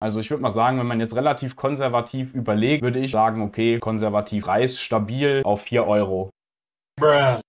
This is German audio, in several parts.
Also ich würde mal sagen, wenn man jetzt relativ konservativ überlegt, würde ich sagen, okay, konservativ Reis stabil auf 4 Euro. Bruh.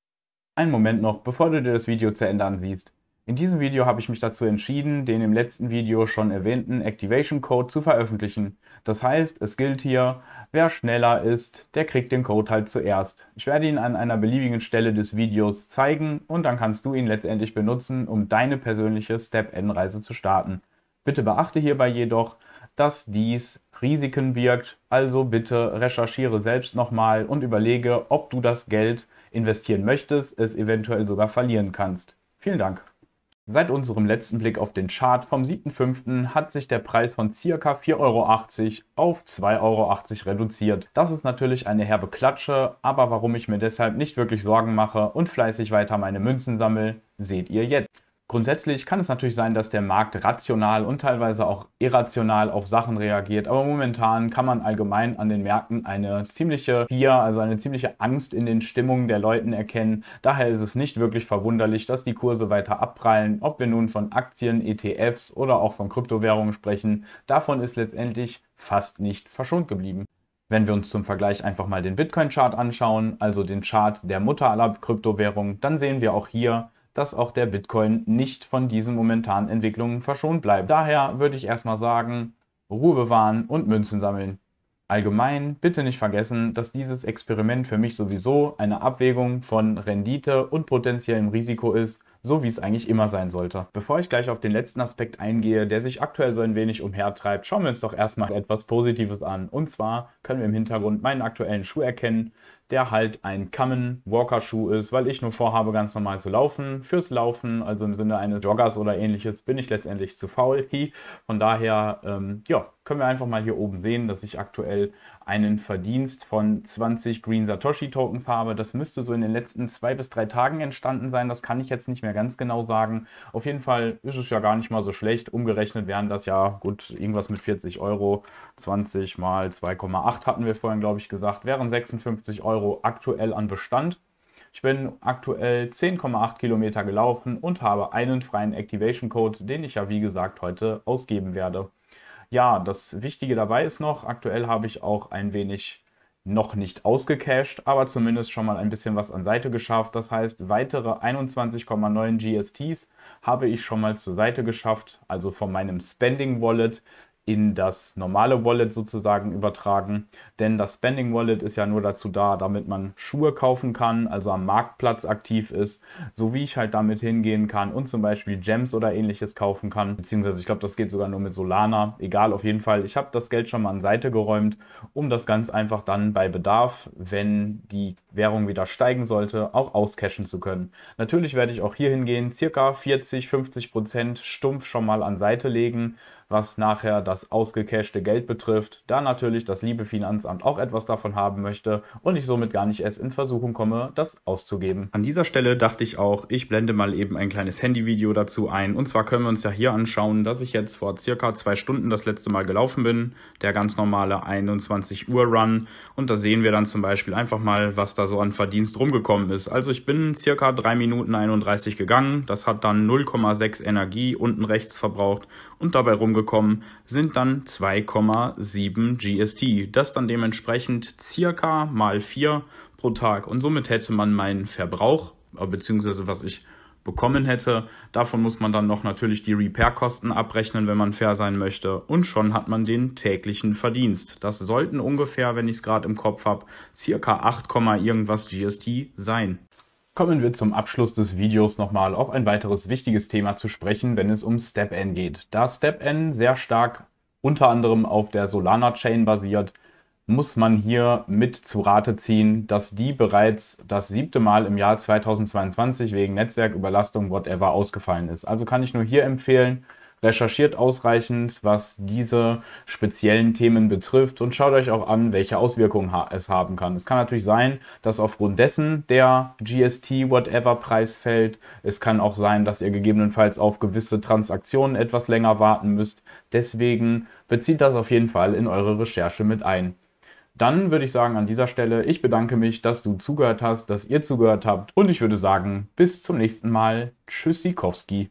Einen Moment noch, bevor du dir das Video zu ändern siehst. In diesem Video habe ich mich dazu entschieden, den im letzten Video schon erwähnten Activation Code zu veröffentlichen. Das heißt, es gilt hier, wer schneller ist, der kriegt den Code halt zuerst. Ich werde ihn an einer beliebigen Stelle des Videos zeigen und dann kannst du ihn letztendlich benutzen, um deine persönliche Step-N-Reise zu starten. Bitte beachte hierbei jedoch, dass dies Risiken birgt, also bitte recherchiere selbst nochmal und überlege, ob du das Geld investieren möchtest, es eventuell sogar verlieren kannst. Vielen Dank. Seit unserem letzten Blick auf den Chart vom 7.5. hat sich der Preis von ca. 4,80 Euro auf 2,80 Euro reduziert. Das ist natürlich eine herbe Klatsche, aber warum ich mir deshalb nicht wirklich Sorgen mache und fleißig weiter meine Münzen sammle, seht ihr jetzt. Grundsätzlich kann es natürlich sein, dass der Markt rational und teilweise auch irrational auf Sachen reagiert, aber momentan kann man allgemein an den Märkten eine ziemliche Bier, also eine ziemliche Angst in den Stimmungen der Leuten erkennen. Daher ist es nicht wirklich verwunderlich, dass die Kurse weiter abprallen, ob wir nun von Aktien, ETFs oder auch von Kryptowährungen sprechen. Davon ist letztendlich fast nichts verschont geblieben. Wenn wir uns zum Vergleich einfach mal den Bitcoin-Chart anschauen, also den Chart der Mutter aller Kryptowährungen, dann sehen wir auch hier, dass auch der Bitcoin nicht von diesen momentanen Entwicklungen verschont bleibt. Daher würde ich erstmal sagen, Ruhe bewahren und Münzen sammeln. Allgemein bitte nicht vergessen, dass dieses Experiment für mich sowieso eine Abwägung von Rendite und potenziellem Risiko ist, so wie es eigentlich immer sein sollte. Bevor ich gleich auf den letzten Aspekt eingehe, der sich aktuell so ein wenig umhertreibt, schauen wir uns doch erstmal etwas Positives an. Und zwar können wir im Hintergrund meinen aktuellen Schuh erkennen, der halt ein Common-Walker-Schuh ist, weil ich nur vorhabe, ganz normal zu laufen. Fürs Laufen, also im Sinne eines Joggers oder ähnliches, bin ich letztendlich zu faul. Von daher, ähm, ja, können wir einfach mal hier oben sehen, dass ich aktuell einen Verdienst von 20 Green Satoshi Tokens habe. Das müsste so in den letzten zwei bis drei Tagen entstanden sein. Das kann ich jetzt nicht mehr ganz genau sagen. Auf jeden Fall ist es ja gar nicht mal so schlecht. Umgerechnet wären das ja gut irgendwas mit 40 Euro. 20 mal 2,8 hatten wir vorhin, glaube ich, gesagt. Wären 56 Euro Euro aktuell an Bestand. Ich bin aktuell 10,8 Kilometer gelaufen und habe einen freien Activation Code, den ich ja wie gesagt heute ausgeben werde. Ja, das Wichtige dabei ist noch, aktuell habe ich auch ein wenig noch nicht ausgecashed, aber zumindest schon mal ein bisschen was an Seite geschafft. Das heißt, weitere 21,9 GSTs habe ich schon mal zur Seite geschafft, also von meinem Spending Wallet in das normale Wallet sozusagen übertragen. Denn das Spending Wallet ist ja nur dazu da, damit man Schuhe kaufen kann, also am Marktplatz aktiv ist, so wie ich halt damit hingehen kann und zum Beispiel Gems oder ähnliches kaufen kann. Beziehungsweise ich glaube, das geht sogar nur mit Solana. Egal, auf jeden Fall. Ich habe das Geld schon mal an Seite geräumt, um das ganz einfach dann bei Bedarf, wenn die Währung wieder steigen sollte, auch auscashen zu können. Natürlich werde ich auch hier hingehen, circa 40, 50 Prozent stumpf schon mal an Seite legen was nachher das ausgecashte Geld betrifft, da natürlich das liebe Finanzamt auch etwas davon haben möchte und ich somit gar nicht erst in Versuchung komme, das auszugeben. An dieser Stelle dachte ich auch, ich blende mal eben ein kleines Handyvideo dazu ein. Und zwar können wir uns ja hier anschauen, dass ich jetzt vor circa zwei Stunden das letzte Mal gelaufen bin, der ganz normale 21 Uhr Run. Und da sehen wir dann zum Beispiel einfach mal, was da so an Verdienst rumgekommen ist. Also ich bin circa 3 Minuten 31 gegangen, das hat dann 0,6 Energie unten rechts verbraucht und dabei rumgekommen bekommen, sind dann 2,7 GST. Das dann dementsprechend circa mal 4 pro Tag. Und somit hätte man meinen Verbrauch, äh, beziehungsweise was ich bekommen hätte. Davon muss man dann noch natürlich die Repair-Kosten abrechnen, wenn man fair sein möchte. Und schon hat man den täglichen Verdienst. Das sollten ungefähr, wenn ich es gerade im Kopf habe, circa 8, irgendwas GST sein kommen wir zum Abschluss des Videos nochmal auf ein weiteres wichtiges Thema zu sprechen, wenn es um StepN geht. Da StepN sehr stark unter anderem auf der Solana-Chain basiert, muss man hier mit zu Rate ziehen, dass die bereits das siebte Mal im Jahr 2022 wegen Netzwerküberlastung, whatever, ausgefallen ist. Also kann ich nur hier empfehlen, recherchiert ausreichend, was diese speziellen Themen betrifft und schaut euch auch an, welche Auswirkungen es haben kann. Es kann natürlich sein, dass aufgrund dessen der GST whatever Preis fällt. Es kann auch sein, dass ihr gegebenenfalls auf gewisse Transaktionen etwas länger warten müsst. Deswegen bezieht das auf jeden Fall in eure Recherche mit ein. Dann würde ich sagen an dieser Stelle, ich bedanke mich, dass du zugehört hast, dass ihr zugehört habt und ich würde sagen, bis zum nächsten Mal. Tschüssikowski.